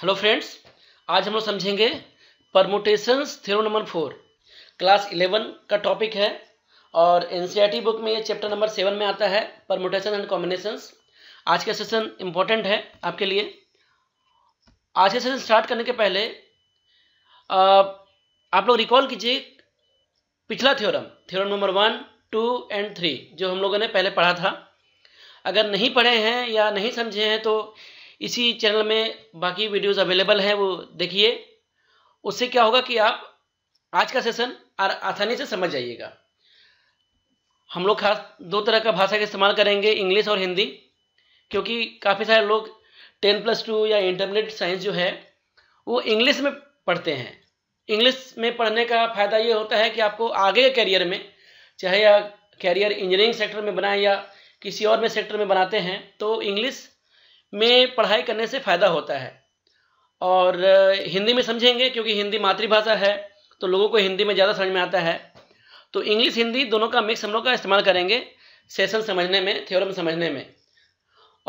Hello friends आज हम लोग समझेंगे permutations theorem number four class eleven का टॉपिक है और एन बुक में ये चैप्टर नंबर सेवन में आता है परमोटेशन एंड कॉम्बिनेशंस आज का सेशन इम्पोर्टेंट है आपके लिए आज का सेशन स्टार्ट करने के पहले आप लोग रिकॉल कीजिए पिछला theorem theorem number one two and three जो हम लोगों ने पहले पढ़ा था अगर नहीं पढ़े हैं या नहीं समझे हैं तो इसी चैनल में बाकी वीडियोस अवेलेबल हैं वो देखिए उससे क्या होगा कि आप आज का सेशन आसानी से समझ जाइएगा हम लोग खास दो तरह का भाषा का इस्तेमाल करेंगे इंग्लिश और हिंदी क्योंकि काफ़ी सारे लोग टेन प्लस टू या इंटरमीडिएट साइंस जो है वो इंग्लिश में पढ़ते हैं इंग्लिश में पढ़ने का फ़ायदा ये होता है कि आपको आगे के कैरियर में चाहे या कैरियर इंजीनियरिंग सेक्टर में बनाए या किसी और में सेक्टर में बनाते हैं तो इंग्लिश में पढ़ाई करने से फ़ायदा होता है और हिंदी में समझेंगे क्योंकि हिंदी मातृभाषा है तो लोगों को हिंदी में ज़्यादा समझ में आता है तो इंग्लिश हिंदी दोनों का मिक्स हम लोग का इस्तेमाल करेंगे सेशन समझने में थ्योरम समझने में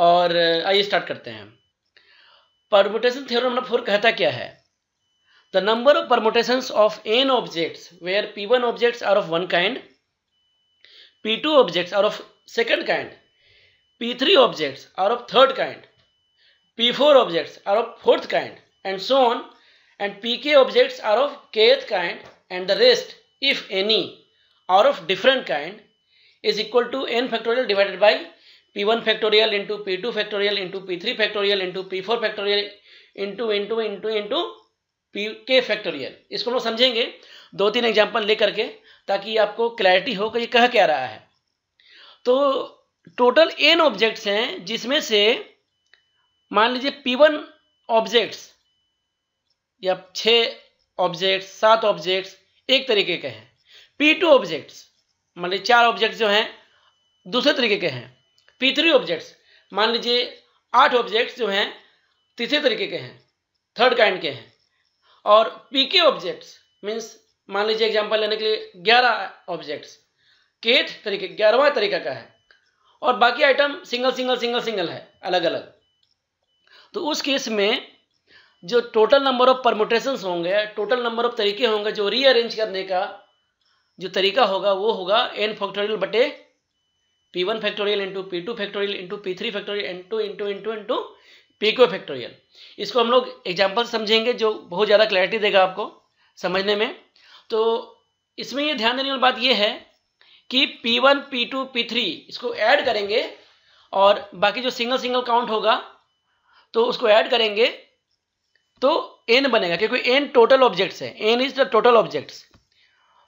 और आइए स्टार्ट करते हैं परमोटेशन थ्योरम नंबर फोर कहता क्या है the of permutation of N objects where P one objects are of one kind P two objects are of second kind P3 objects are of third kind, P4 objects are of fourth kind and so on and PK objects are of kth kind and the rest, if any, are of different kind is equal to n factorial divided by P1 factorial into P2 factorial into P3 factorial into P4 factorial into into into into PK factorial. इसको हम समझेंगे दो तीन example लेकर के ताकि आपको clarity हो कि ये कह क्या रहा है तो टोटल एन ऑब्जेक्ट्स हैं जिसमें से मान लीजिए पी वन ऑब्जेक्ट्स या छ ऑब्जेक्ट्स सात ऑब्जेक्ट्स एक तरीके के हैं पी टू ऑब्जेक्ट्स मान लीजिए चार ऑब्जेक्ट्स जो हैं दूसरे तरीके के हैं पी थ्री ऑब्जेक्ट्स मान लीजिए आठ ऑब्जेक्ट्स जो हैं तीसरे तरीके के हैं थर्ड काइंड के हैं और पी के ऑब्जेक्ट्स मीन्स मान लीजिए एग्जाम्पल लेने के लिए ग्यारह ऑब्जेक्ट्स के तरीके ग्यारहवा तरीका का है और बाकी item single single single single है अलग अलग तो उस केस में जो टोटल नंबर ऑफ परमोटेशंस होंगे टोटल नंबर ऑफ तरीके होंगे जो रीअरेंज करने का जो तरीका होगा वो होगा एन फैक्टोरियल बटे P one factorial into P two factorial into P three factorial into into into into P Q factorial इसको हम लोग एग्जाम्पल समझेंगे जो बहुत ज़्यादा क्लैरिटी देगा आपको समझने में तो इसमें ये ध्यान देने वाली बात यह है कि P1, P2, P3 इसको ऐड करेंगे और बाकी जो सिंगल सिंगल काउंट होगा तो उसको ऐड करेंगे तो एन बनेगा क्योंकि n टोटल ऑब्जेक्ट्स है n is the total objects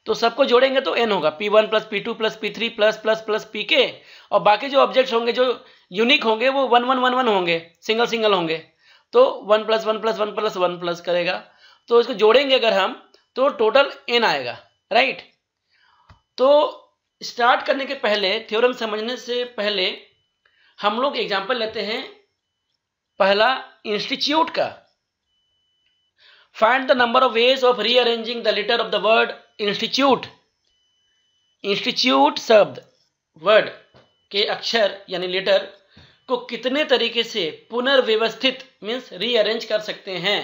तो सबको जोड़ेंगे तो एन होगा P one plus P two plus P three plus plus plus P K और बाकी जो ऑब्जेक्ट्स होंगे जो यूनिक होंगे वो वन वन वन वन होंगे सिंगल सिंगल होंगे तो one plus one plus one plus one plus करेगा तो इसको जोड़ेंगे अगर हम तो टोटल एन आएगा राइट तो स्टार्ट करने के पहले थ्योरम समझने से पहले हम लोग एग्जाम्पल लेते हैं पहला इंस्टीट्यूट का find the number of ways of rearranging the letter of the word institute institute शब्द वर्ड के अक्षर यानी लेटर को कितने तरीके से पुनर्व्यवस्थित मीन्स रीअरेंज कर सकते हैं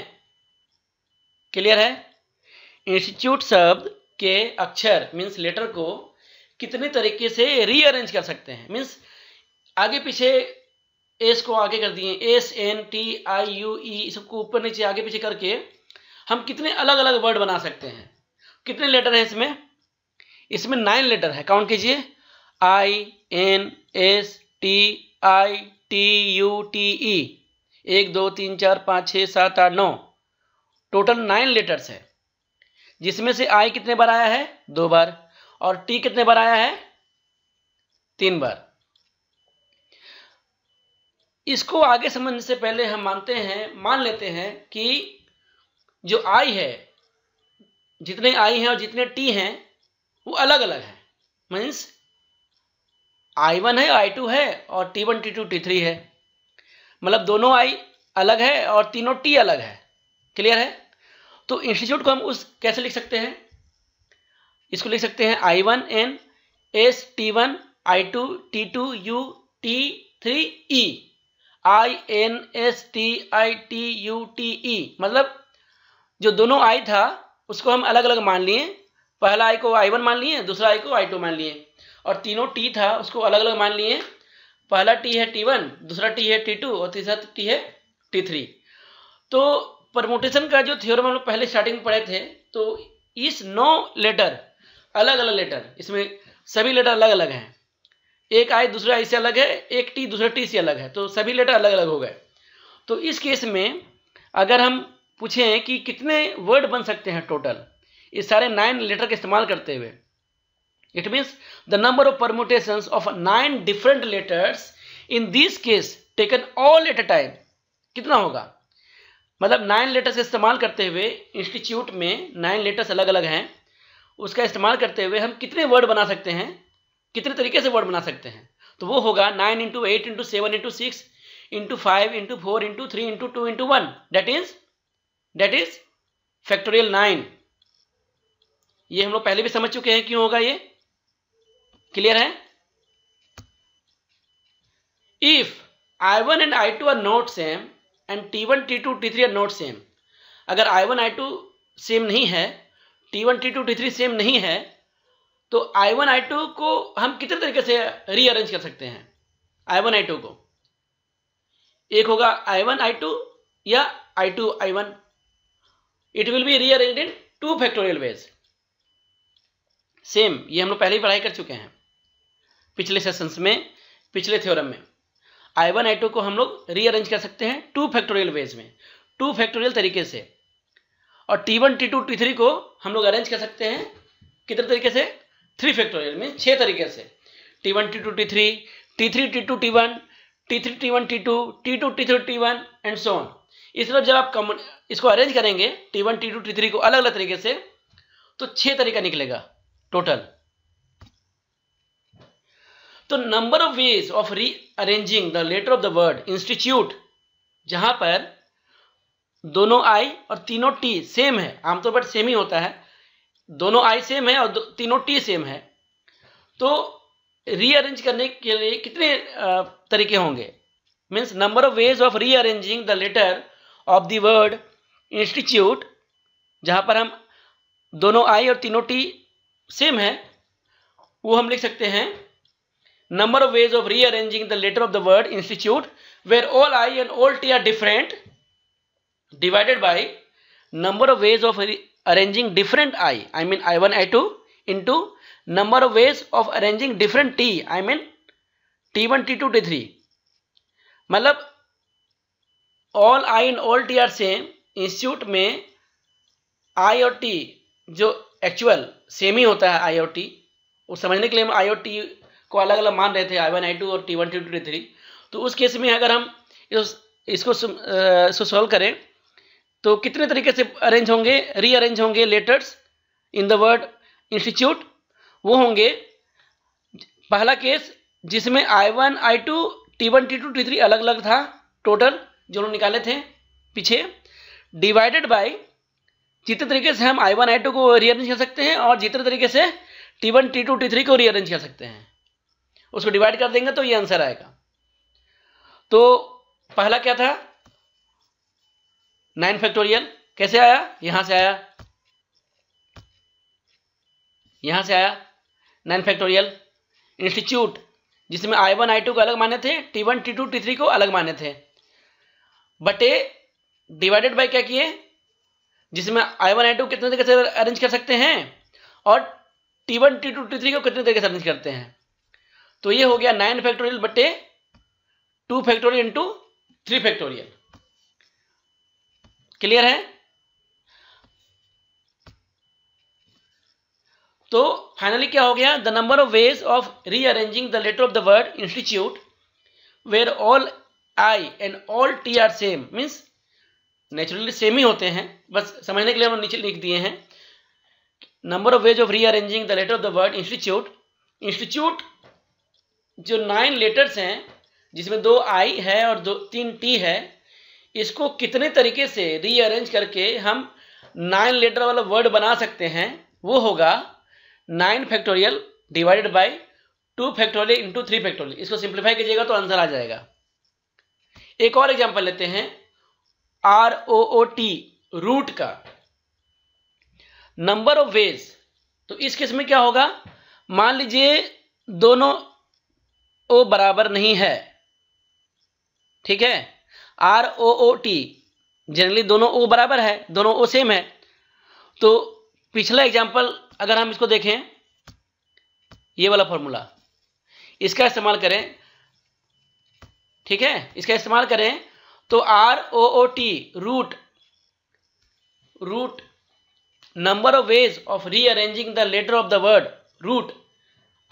क्लियर है इंस्टीट्यूट शब्द के अक्षर मीन्स लेटर को कितने तरीके से रीअरेंज कर सकते हैं मीन्स आगे पीछे एस को आगे कर दिए S N T I U E सबको ऊपर नीचे आगे पीछे करके हम कितने अलग अलग वर्ड बना सकते हैं कितने लेटर है इसमें इसमें नाइन लेटर है काउंट कीजिए I N S T I T U T E एक दो तीन चार पाँच छः सात आठ नौ टोटल नाइन लेटर्स है जिसमें से आई कितने बार आया है दो बार और टी कितने बार आया है तीन बार इसको आगे समझने से पहले हम मानते हैं मान लेते हैं कि जो आई है जितने आई हैं और जितने टी हैं वो अलग अलग हैं मीन्स आई वन है आई टू है और T one T two T three है मतलब दोनों आई अलग है और तीनों टी अलग है क्लियर है तो इंस्टीट्यूट को हम उस कैसे लिख सकते हैं इसको लिख सकते हैं I one N S T one I two T two U T three E I N S T I T U T E मतलब जो दोनों आई था उसको हम अलग अलग मान लिए पहला आई को आई वन मान लिए दूसरा आई को आई टू मान लिए और तीनों टी था उसको अलग अलग मान लिए पहला टी है टी वन दूसरा टी है टी टू और तीसरा टी है टी थ्री तो परमोटेशन का जो थ्योरम हम लोग पहले स्टार्टिंग में पढ़े थे तो इस नो लेटर अलग अलग लेटर इसमें सभी लेटर अलग अलग हैं एक आई दूसरा आई से अलग है एक टी दूसरा टी से अलग है तो सभी लेटर अलग अलग हो गए तो इस केस में अगर हम पूछें कि कितने वर्ड बन सकते हैं टोटल इस सारे नाइन लेटर का इस्तेमाल करते हुए it means the number of permutation of nine different letters in this case taken all at a time कितना होगा मतलब नाइन लेटर्स इस्तेमाल करते हुए इंस्टीट्यूट में नाइन लेटर्स अलग अलग हैं उसका इस्तेमाल करते हुए हम कितने वर्ड बना सकते हैं कितने तरीके से वर्ड बना सकते हैं तो वो होगा nine into eight into seven into six into five into four into three into two into one that is that is factorial nine ये हम लोग पहले भी समझ चुके हैं क्यों होगा ये क्लियर है if I one and I two are not same and T one T two T three are not same अगर I one I two same नहीं है T one T two T three same नहीं है तो आई one I two को हम कितने तरीके से रीअरेंज कर सकते हैं आई वन आई टू को एक होगा आई वन आई टू या I two I one it will be rearrange in two factorial ways same ये हम लोग पहले ही पढ़ाई कर चुके हैं पिछले सेशंस में पिछले थ्योरम में आई वन आई टू को हम लोग रीअरेंज कर सकते हैं टू फैक्टोरियल वेज में टू फैक्टोरियल तरीके से और T one T two T three को हम लोग अरेंज कर सकते हैं कितने तरीके से थ्री फैक्टोरियल में छह तरीके से T one T two T three T three T two T one T three T one T two T two T three T one and so on इस तरफ जब आप कम इसको अरेंज करेंगे T one T two T three को अलग अलग तरीके से तो छह तरीका निकलेगा टोटल तो number of ways of rearranging the letter of the word institute जहां पर दोनों आई और तीनों टी सेम है आमतौर पर सेम ही होता है दोनों आई सेम है और तीनों टी सेम है तो रीअरेंज करने के लिए कितने तरीके होंगे means number of ways of rearranging the letter of the word institute जहाँ पर हम दोनों आई और तीनों टी सेम है वो हम लिख सकते हैं number of ways of rearranging the letter of the word institute where all I and all T are different divided by number of ways of arranging different I i mean i1 i2 into number of ways of arranging different t i mean t1 t2 t3 मतलब all I and all T are same institute में I और T जो actual same ही होता है आई और T वो समझने के लिए हम आई और टी को अलग अलग मान रहे थे आई वन आई टू और T one T two T three तो उस केस में अगर हम इस, इसको सॉल्व करें तो कितने तरीके से अरेंज होंगे रीअरेंज होंगे letters in the word institute वो होंगे पहला केस जिसमें I one I two T one T two T three अलग अलग था टोटल जो लोग निकाले थे पीछे डिवाइडेड बाय जितने तरीके से हम आई वन आई टू को रीअरेंज कर सकते हैं और जितने तरीके से T one T two T three को रीअरेंज कर सकते हैं उसको डिवाइड कर देंगे तो ये आंसर आएगा तो पहला क्या था नाइन फैक्टोरियल कैसे आया यहां से आया यहां से आया नाइन फैक्टोरियल इंस्टीट्यूट जिसमें आई वन आई टू को अलग माने थे T one T two T three को अलग माने थे बटे डिवाइडेड बाय क्या किए जिसमें आई वन आई टू कितने तरीके से अरेंज कर सकते हैं और T one T two T three को कितने तरीके से अरेंज करते हैं तो ये हो गया नाइन फैक्टोरियल बटे two factorial into three factorial clear है तो फाइनली क्या हो गया the number of ways of rearranging the letter of the word institute where all I and all T are same means naturally same ही होते हैं बस समझने के लिए हम नीचे लिख दिए हैं number of ways of rearranging the letter of the word institute institute जो नाइन लेटर्स हैं जिसमें दो आई है और दो तीन टी है इसको कितने तरीके से रीअरेंज करके हम नाइन लेटर वाला वर्ड बना सकते हैं वो होगा nine factorial divided by two factorial into three factorial इसको सिंप्लीफाई कीजिएगा तो आंसर आ जाएगा एक और एग्जांपल लेते हैं R O O T root का नंबर ऑफ वेज तो इस केस में क्या होगा मान लीजिए दोनों ओ बराबर नहीं है ठीक है R O O T generally दोनों ओ बराबर है दोनों ओ सेम है तो पिछला एग्जाम्पल अगर हम इसको देखें ये वाला फॉर्मूला इसका इस्तेमाल करें ठीक है इसका इस्तेमाल करें तो R O O T root root number of ways of rearranging the letter of the word root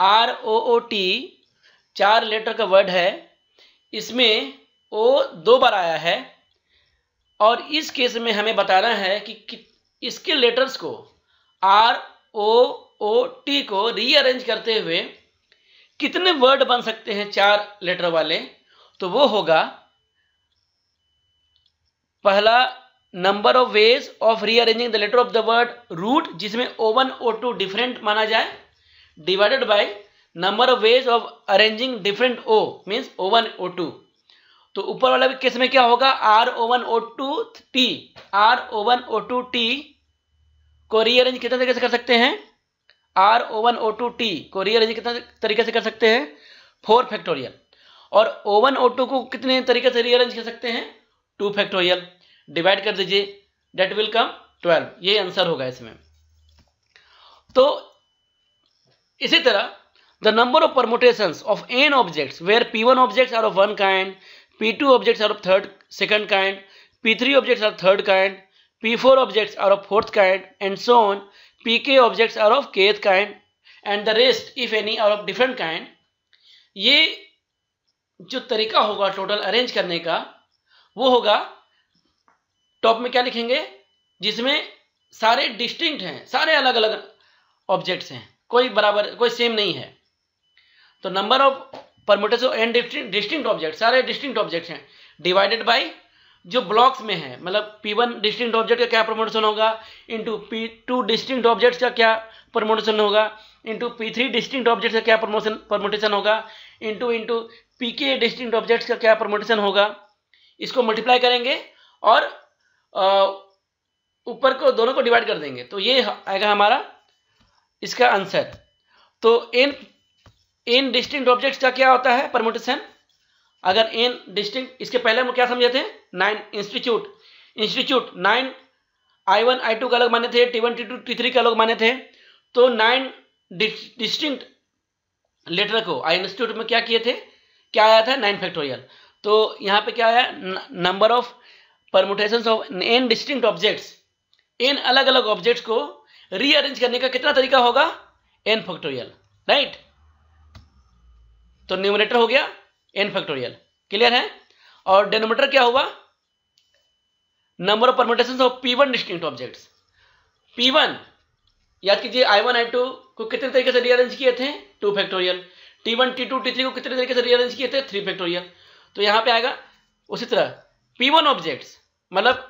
R O O T चार लेटर का वर्ड है इसमें ओ दो बार आया है और इस केस में हमें बताना है कि, कि इसके लेटर्स को आर ओ ओ टी को रीअरेंज करते हुए कितने वर्ड बन सकते हैं चार लेटर वाले तो वो होगा पहला number of ways of rearranging the letter of the word root जिसमें O one O two different माना जाए divided by number of ways of arranging different O means O one O two तो ऊपर वाला भी केस में क्या होगा R O one O two T R O one O two T को रीअरेंज कितने तरीके से कर सकते हैं R O one O two T को रीअरेंज कितने तरीके से कर सकते हैं फोर फैक्टोरियल और ओ वन ओ टू को कितने तरीके से रीअरेंज कर सकते हैं टू फैक्टोरियल डिवाइड कर दीजिए डेट विल कम ट्वेल्व ये आंसर होगा इसमें तो इसी तरह the number of permutation of N object where P one object are of one kind P2 objects are of third, second kind, P3 objects are third kind, P4 objects are of fourth kind and so on. PK objects are of kth kind and the rest if any are of different kind. ये जो तरीका होगा total arrange करने का वो होगा top में क्या लिखेंगे जिसमें सारे डिस्टिंक्ट हैं सारे अलग अलग ऑब्जेक्ट्स हैं कोई बराबर कोई सेम नहीं है तो number of permutations and distinct object सारे डिस्टिंक्ट ऑब्जेक्ट हैं डिवाइडेड बाई जो ब्लॉक्स में है मतलब P1 वन डिस्टिंक्ट ऑब्जेक्ट का क्या प्रमोटेशन होगा into P two distinct objects का क्या प्रमोटेशन होगा into P three distinct objects का क्या प्रमोशन प्रमोटेशन होगा into into P K distinct objects का क्या प्रमोटेशन होगा इसको मल्टीप्लाई करेंगे और ऊपर को दोनों को डिवाइड कर देंगे तो ये आएगा हमारा इसका आंसर तो एन इन डिस्टिंक्ट ऑब्जेक्ट्स का क्या होता है परमोटेशन अगर इन डिस्टिंक्ट इसके पहले हम क्या समझे थे nine institute institute nine I one I two का अलग माने थे T one T two T three का अलग माने थे तो नाइन डिस्टिंक्ट लेटर को आई इंस्टीट्यूट में क्या किए थे क्या आया था नाइन फैक्टोरियल तो यहाँ पे क्या आया number of permutation of N distinct objects इन अलग अलग ऑब्जेक्ट्स को रीअरेंज करने का कितना तरीका होगा एन फैक्टोरियल राइट तो न्यूमिनेटर हो गया एन फैक्टोरियल क्लियर है और डेनोमीटर क्या हुआ number of permutation of P one distinct object P one याद कीजिए आई वन आई टू को कितने तरीके से रीअरेंज किए थे two factorial T one T two T three को कितने तरीके से रीअरेंज किए थे थ्री फैक्टोरियल तो यहां पे आएगा उसी तरह पी वन ऑब्जेक्ट मतलब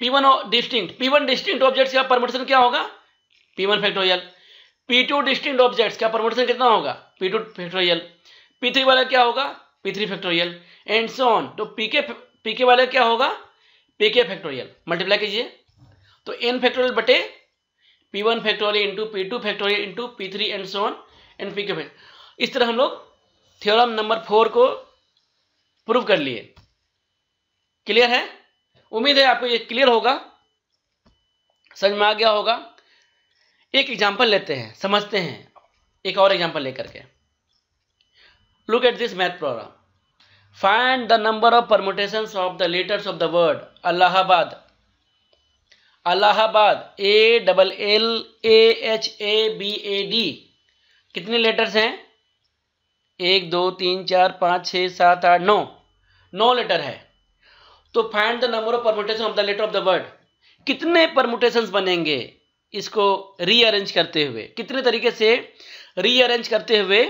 P one distinct P one distinct object का परमोटेशन क्या होगा P one factorial P two distinct object क्या प्रमोशन कितना होगा P two factorial P three वाला क्या होगा P three factorial and so on तो पी के पी के वाला क्या होगा पी के फैक्टोरियल मल्टीप्लाई कीजिए तो एन फैक्टोरियल बटे P one factorial into P two factorial into P three and so on and P K factorial इस तरह हम लोग थ्योरम नंबर फोर को प्रूव कर लिए क्लियर है उम्मीद है आपको ये क्लियर होगा समझ में आ गया होगा एक एग्जाम्पल लेते हैं समझते हैं एक और एग्जाम्पल लेकर के look at this math program find the number of permutation of the letters of the word Allahabad Allahabad A double L A H A B A D कितने लेटर्स हैं एक दो तीन चार पाँच छः सात आठ नौ नौ लेटर है तो find the number of permutation of the letter of the word कितने परमोटेशन बनेंगे इसको रीअरेंज करते हुए कितने तरीके से रीअरेंज करते हुए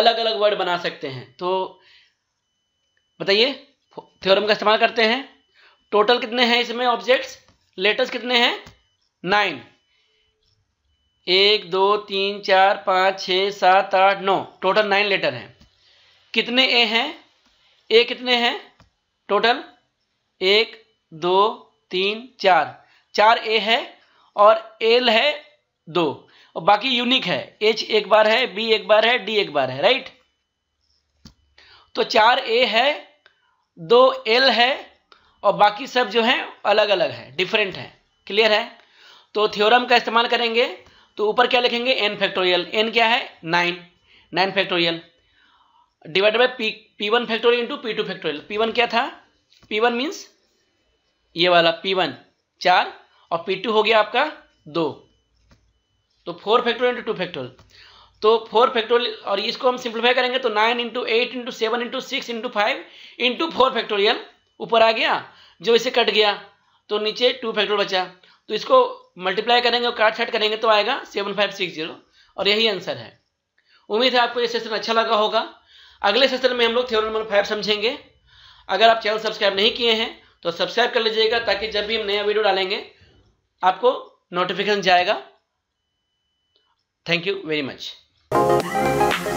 अलग अलग वर्ड बना सकते हैं तो बताइए थ्योरम का इस्तेमाल करते हैं टोटल कितने हैं इसमें ऑब्जेक्ट्स लेटर्स कितने हैं नाइन एक दो तीन चार पाँच छ सात आठ नौ टोटल नाइन लेटर हैं कितने ए हैं ए कितने हैं टोटल एक दो तीन चार चार ए है और एल है दो और बाकी यूनिक है एच एक बार है बी एक बार है डी एक बार है राइट तो चार ए है दो एल है और बाकी सब जो है अलग अलग है डिफरेंट है क्लियर है तो थ्योरम का इस्तेमाल करेंगे तो ऊपर क्या लिखेंगे एन फैक्टोरियल एन क्या है nine nine factorial divide by P P one factorial into P two factorial P one क्या था पी वन मीन्स ये वाला पी वन चार और पी टू हो गया आपका दो तो four factorial into two factorial तो फोर फैक्टोरियल और इसको हम सिंप्लीफाई करेंगे तो nine into eight into seven into six into five into four factorial ऊपर आ गया जो इसे कट गया तो नीचे टू फैक्टोरियल बचा तो इसको मल्टीप्लाई करेंगे और काट छाट करेंगे तो आएगा सेवन फाइव सिक्स जीरो और यही आंसर है उम्मीद है आपको ये सेशन अच्छा लगा होगा अगले सेशन में हम लोग थ्योरम नंबर फाइव समझेंगे अगर आप चैनल सब्सक्राइब नहीं किए हैं तो सब्सक्राइब कर लीजिएगा ताकि जब भी हम नया वीडियो डालेंगे आपको नोटिफिकेशन जाएगा थैंक यू वेरी मच